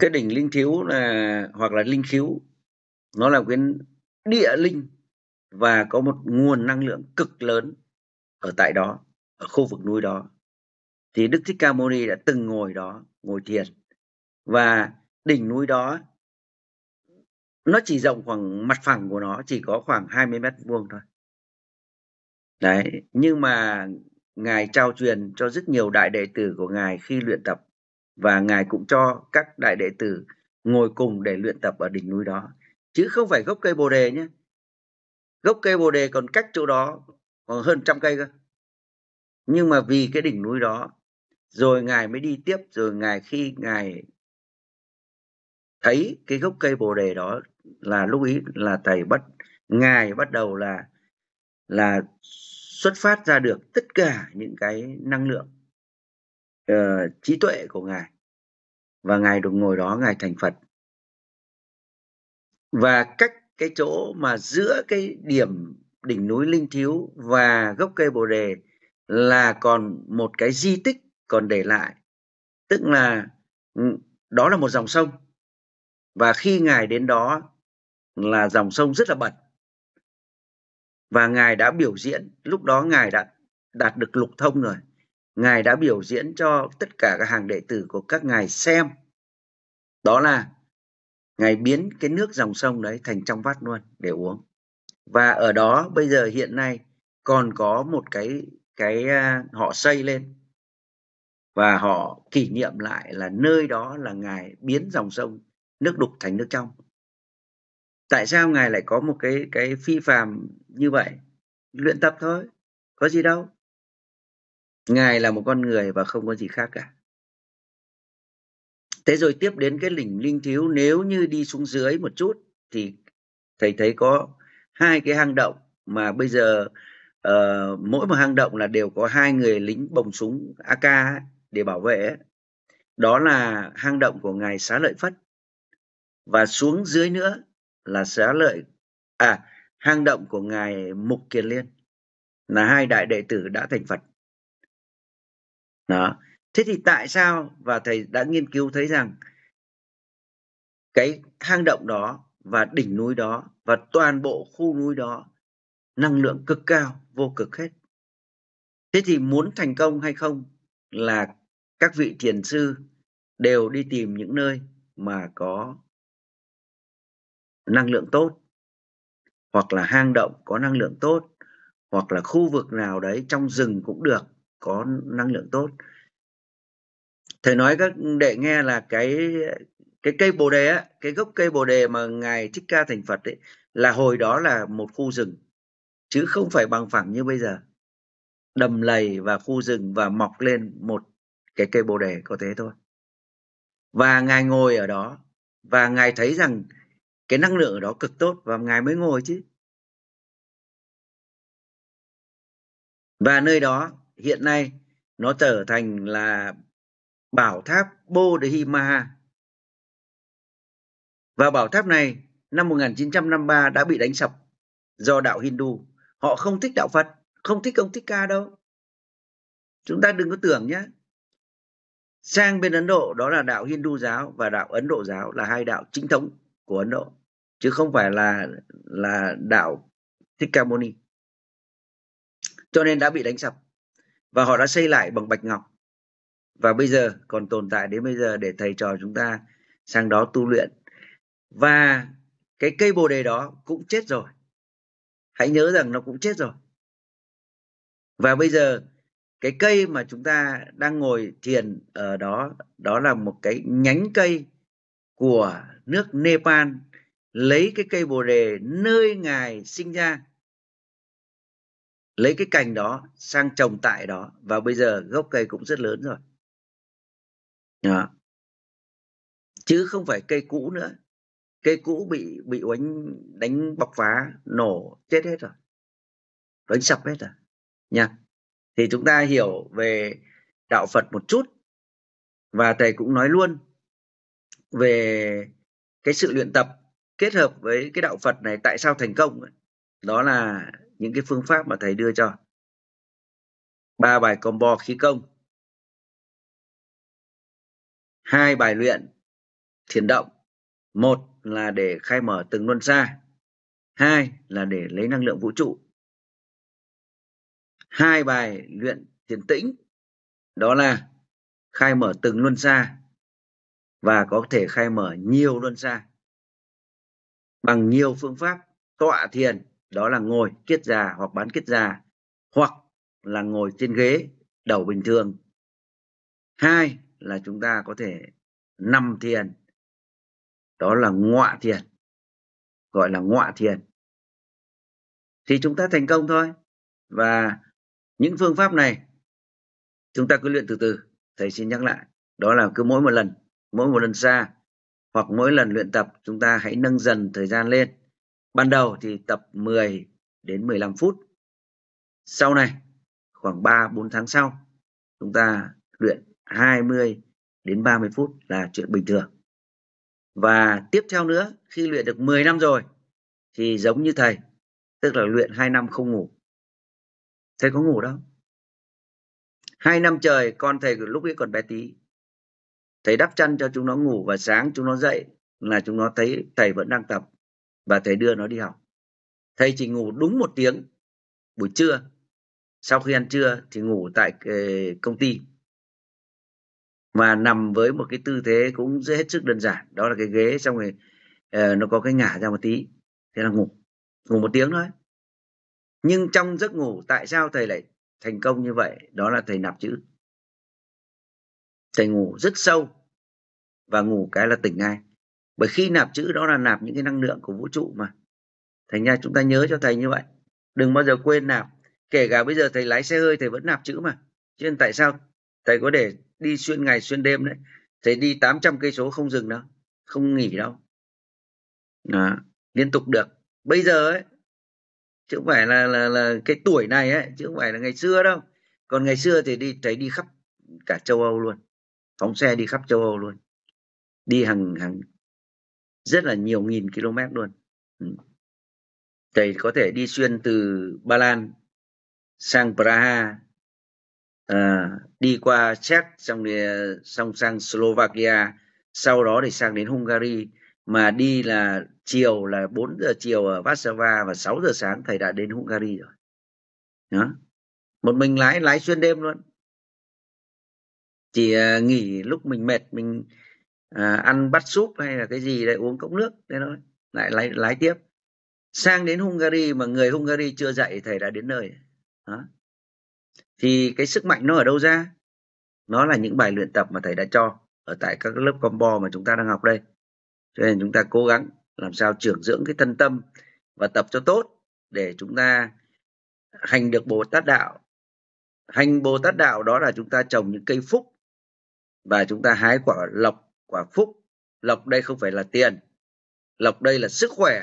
cái đỉnh linh thiếu là hoặc là linh khiếu nó là cái địa linh và có một nguồn năng lượng cực lớn ở tại đó ở khu vực núi đó thì đức thích ca mâu ni đã từng ngồi đó ngồi thiền và đỉnh núi đó nó chỉ rộng khoảng mặt phẳng của nó chỉ có khoảng 20 mét vuông thôi đấy nhưng mà ngài trao truyền cho rất nhiều đại đệ tử của ngài khi luyện tập và Ngài cũng cho các đại đệ tử ngồi cùng để luyện tập ở đỉnh núi đó. Chứ không phải gốc cây Bồ Đề nhé. Gốc cây Bồ Đề còn cách chỗ đó còn hơn trăm cây cơ. Nhưng mà vì cái đỉnh núi đó, rồi Ngài mới đi tiếp, rồi Ngài khi Ngài thấy cái gốc cây Bồ Đề đó là lúc ý là Thầy bắt, Ngài bắt đầu là là xuất phát ra được tất cả những cái năng lượng uh, trí tuệ của ngài và ngài được ngồi đó ngài thành phật và cách cái chỗ mà giữa cái điểm đỉnh núi linh thiếu và gốc cây bồ đề là còn một cái di tích còn để lại tức là ừ, đó là một dòng sông và khi ngài đến đó là dòng sông rất là bật và ngài đã biểu diễn lúc đó ngài đã đạt được lục thông rồi ngài đã biểu diễn cho tất cả các hàng đệ tử của các ngài xem đó là ngài biến cái nước dòng sông đấy thành trong vắt luôn để uống và ở đó bây giờ hiện nay còn có một cái cái à, họ xây lên và họ kỷ niệm lại là nơi đó là ngài biến dòng sông nước đục thành nước trong tại sao ngài lại có một cái cái phi phàm như vậy luyện tập thôi có gì đâu Ngài là một con người và không có gì khác cả. Thế rồi tiếp đến cái lỉnh linh thiếu nếu như đi xuống dưới một chút thì thầy thấy có hai cái hang động mà bây giờ uh, mỗi một hang động là đều có hai người lính bồng súng AK để bảo vệ. Đó là hang động của ngài Xá Lợi Phất và xuống dưới nữa là Xá Lợi à hang động của ngài Mục Kiền Liên là hai đại đệ tử đã thành Phật đó thế thì tại sao và thầy đã nghiên cứu thấy rằng cái hang động đó và đỉnh núi đó và toàn bộ khu núi đó năng lượng cực cao vô cực hết thế thì muốn thành công hay không là các vị thiền sư đều đi tìm những nơi mà có năng lượng tốt hoặc là hang động có năng lượng tốt hoặc là khu vực nào đấy trong rừng cũng được có năng lượng tốt thầy nói các đệ nghe là cái cái cây bồ đề á cái gốc cây bồ đề mà ngài thích ca thành phật ấy là hồi đó là một khu rừng chứ không phải bằng phẳng như bây giờ đầm lầy và khu rừng và mọc lên một cái cây bồ đề có thế thôi và ngài ngồi ở đó và ngài thấy rằng cái năng lượng ở đó cực tốt và ngài mới ngồi chứ và nơi đó hiện nay nó trở thành là bảo tháp Bodhimaha. Và bảo tháp này năm 1953 đã bị đánh sập do đạo Hindu. Họ không thích đạo Phật, không thích ông Thích Ca đâu. Chúng ta đừng có tưởng nhé. Sang bên Ấn Độ đó là đạo Hindu giáo và đạo Ấn Độ giáo là hai đạo chính thống của Ấn Độ chứ không phải là là đạo Thích Ca Mâu Ni. Cho nên đã bị đánh sập và họ đã xây lại bằng bạch ngọc và bây giờ còn tồn tại đến bây giờ để thầy trò chúng ta sang đó tu luyện và cái cây bồ đề đó cũng chết rồi hãy nhớ rằng nó cũng chết rồi và bây giờ cái cây mà chúng ta đang ngồi thiền ở đó đó là một cái nhánh cây của nước Nepal lấy cái cây bồ đề nơi ngài sinh ra lấy cái cành đó sang trồng tại đó và bây giờ gốc cây cũng rất lớn rồi đó. chứ không phải cây cũ nữa cây cũ bị bị oánh đánh bọc phá nổ chết hết rồi đánh sập hết rồi nha thì chúng ta hiểu về đạo Phật một chút và thầy cũng nói luôn về cái sự luyện tập kết hợp với cái đạo Phật này tại sao thành công đó là những cái phương pháp mà thầy đưa cho ba bài combo khí công hai bài luyện thiền động một là để khai mở từng luân xa hai là để lấy năng lượng vũ trụ hai bài luyện thiền tĩnh đó là khai mở từng luân xa và có thể khai mở nhiều luân xa bằng nhiều phương pháp tọa thiền đó là ngồi kiết già hoặc bán kiết già hoặc là ngồi trên ghế đầu bình thường hai là chúng ta có thể nằm thiền đó là ngọa thiền gọi là ngọa thiền thì chúng ta thành công thôi và những phương pháp này chúng ta cứ luyện từ từ thầy xin nhắc lại đó là cứ mỗi một lần mỗi một lần xa hoặc mỗi lần luyện tập chúng ta hãy nâng dần thời gian lên Ban đầu thì tập 10 đến 15 phút. Sau này khoảng 3 4 tháng sau chúng ta luyện 20 đến 30 phút là chuyện bình thường. Và tiếp theo nữa khi luyện được 10 năm rồi thì giống như thầy, tức là luyện 2 năm không ngủ. Thầy có ngủ đâu. Hai năm trời con thầy lúc ấy còn bé tí. Thầy đắp chăn cho chúng nó ngủ và sáng chúng nó dậy là chúng nó thấy thầy vẫn đang tập và thầy đưa nó đi học thầy chỉ ngủ đúng một tiếng buổi trưa sau khi ăn trưa thì ngủ tại ờ, công ty mà nằm với một cái tư thế cũng dễ hết sức đơn giản đó là cái ghế xong rồi uh, nó có cái ngả ra một tí thế là ngủ ngủ một tiếng thôi nhưng trong giấc ngủ tại sao thầy lại thành công như vậy đó là thầy nạp chữ thầy ngủ rất sâu và ngủ cái là tỉnh ngay bởi khi nạp chữ đó là nạp những cái năng lượng của vũ trụ mà thành ra chúng ta nhớ cho thầy như vậy đừng bao giờ quên nạp kể cả bây giờ thầy lái xe hơi thầy vẫn nạp chữ mà cho nên tại sao thầy có để đi xuyên ngày xuyên đêm đấy thầy đi 800 cây số không dừng đâu không nghỉ đâu đó, liên tục được bây giờ ấy chứ không phải là, là là cái tuổi này ấy chứ không phải là ngày xưa đâu còn ngày xưa thì đi thầy đi khắp cả châu Âu luôn phóng xe đi khắp châu Âu luôn đi hàng hàng rất là nhiều nghìn km luôn ừ. thầy có thể đi xuyên từ Ba Lan sang Praha à, đi qua Czech xong đi, xong sang Slovakia sau đó thì sang đến Hungary mà đi là chiều là 4 giờ chiều ở Warsaw và 6 giờ sáng thầy đã đến Hungary rồi đó một mình lái lái xuyên đêm luôn chỉ uh, nghỉ lúc mình mệt mình à, ăn bắt súp hay là cái gì đấy uống cốc nước thế thôi lại lái, lái tiếp sang đến Hungary mà người Hungary chưa dạy thầy đã đến nơi đó. thì cái sức mạnh nó ở đâu ra nó là những bài luyện tập mà thầy đã cho ở tại các lớp combo mà chúng ta đang học đây cho nên chúng ta cố gắng làm sao trưởng dưỡng cái thân tâm và tập cho tốt để chúng ta hành được bồ tát đạo hành bồ tát đạo đó là chúng ta trồng những cây phúc và chúng ta hái quả lộc quả phúc lộc đây không phải là tiền lộc đây là sức khỏe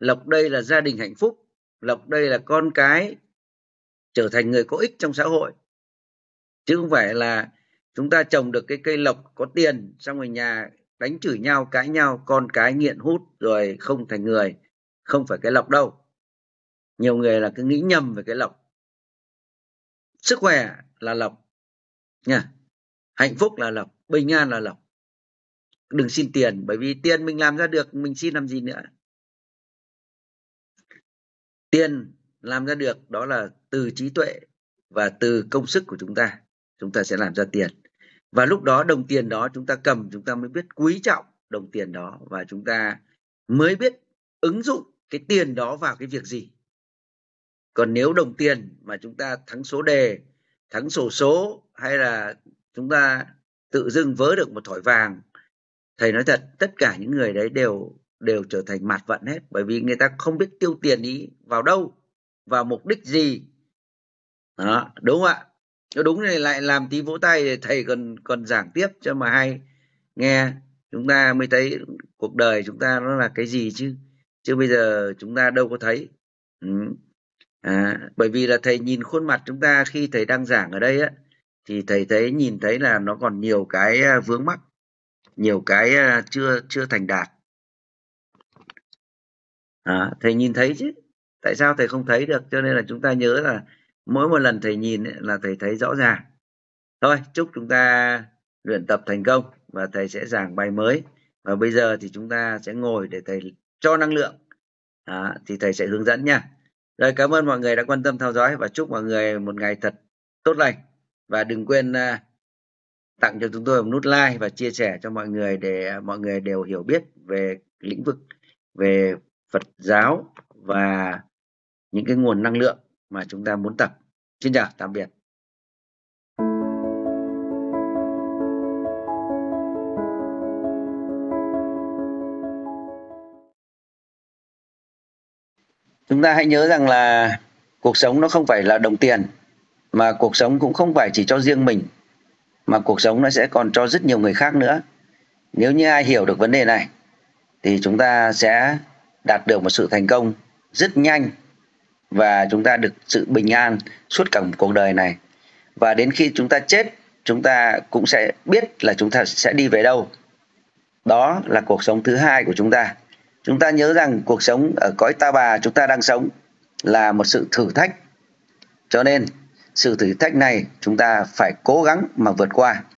lộc đây là gia đình hạnh phúc lộc đây là con cái trở thành người có ích trong xã hội chứ không phải là chúng ta trồng được cái cây lộc có tiền xong rồi nhà đánh chửi nhau cãi nhau con cái nghiện hút rồi không thành người không phải cái lộc đâu nhiều người là cứ nghĩ nhầm về cái lộc sức khỏe là lộc nha hạnh phúc là lộc bình an là lộc đừng xin tiền bởi vì tiền mình làm ra được mình xin làm gì nữa tiền làm ra được đó là từ trí tuệ và từ công sức của chúng ta chúng ta sẽ làm ra tiền và lúc đó đồng tiền đó chúng ta cầm chúng ta mới biết quý trọng đồng tiền đó và chúng ta mới biết ứng dụng cái tiền đó vào cái việc gì còn nếu đồng tiền mà chúng ta thắng số đề thắng sổ số hay là chúng ta tự dưng vớ được một thỏi vàng thầy nói thật tất cả những người đấy đều đều trở thành mặt vận hết bởi vì người ta không biết tiêu tiền ý vào đâu vào mục đích gì đó đúng không ạ nó đúng này lại làm tí vỗ tay để thầy còn còn giảng tiếp cho mà hay nghe chúng ta mới thấy cuộc đời chúng ta nó là cái gì chứ chứ bây giờ chúng ta đâu có thấy ừ. à, bởi vì là thầy nhìn khuôn mặt chúng ta khi thầy đang giảng ở đây á thì thầy thấy nhìn thấy là nó còn nhiều cái à, vướng mắc nhiều cái ờ, chưa chưa thành đạt à, thầy nhìn thấy chứ tại sao thầy không thấy được cho nên là chúng ta nhớ là mỗi một lần thầy nhìn ấy, là thầy thấy rõ ràng thôi chúc chúng ta luyện tập thành công và thầy sẽ giảng bài mới và bây giờ thì chúng ta sẽ ngồi để thầy cho năng lượng à, thì thầy sẽ hướng dẫn nha rồi cảm ơn mọi người đã quan tâm theo dõi và chúc mọi người một ngày thật tốt lành và đừng quên uh, tặng cho chúng tôi một nút like và chia sẻ cho mọi người để à, mọi người đều hiểu biết về lĩnh vực về Phật giáo và những cái nguồn năng lượng mà chúng ta muốn tập. Xin chào, tạm biệt. Chúng ta hãy nhớ rằng là cuộc sống nó không phải là đồng tiền mà cuộc sống cũng không phải chỉ cho riêng mình mà cuộc sống nó sẽ còn cho rất nhiều người khác nữa nếu như ai hiểu được vấn đề này thì chúng ta sẽ đạt được một sự thành công rất nhanh và chúng ta được sự bình an suốt cả một cuộc đời này và đến khi chúng ta chết chúng ta cũng sẽ biết là chúng ta sẽ đi về đâu đó là cuộc sống thứ hai của chúng ta chúng ta nhớ rằng cuộc sống ở cõi ta bà chúng ta đang sống là một sự thử thách cho nên sự thử thách này chúng ta phải cố gắng mà vượt qua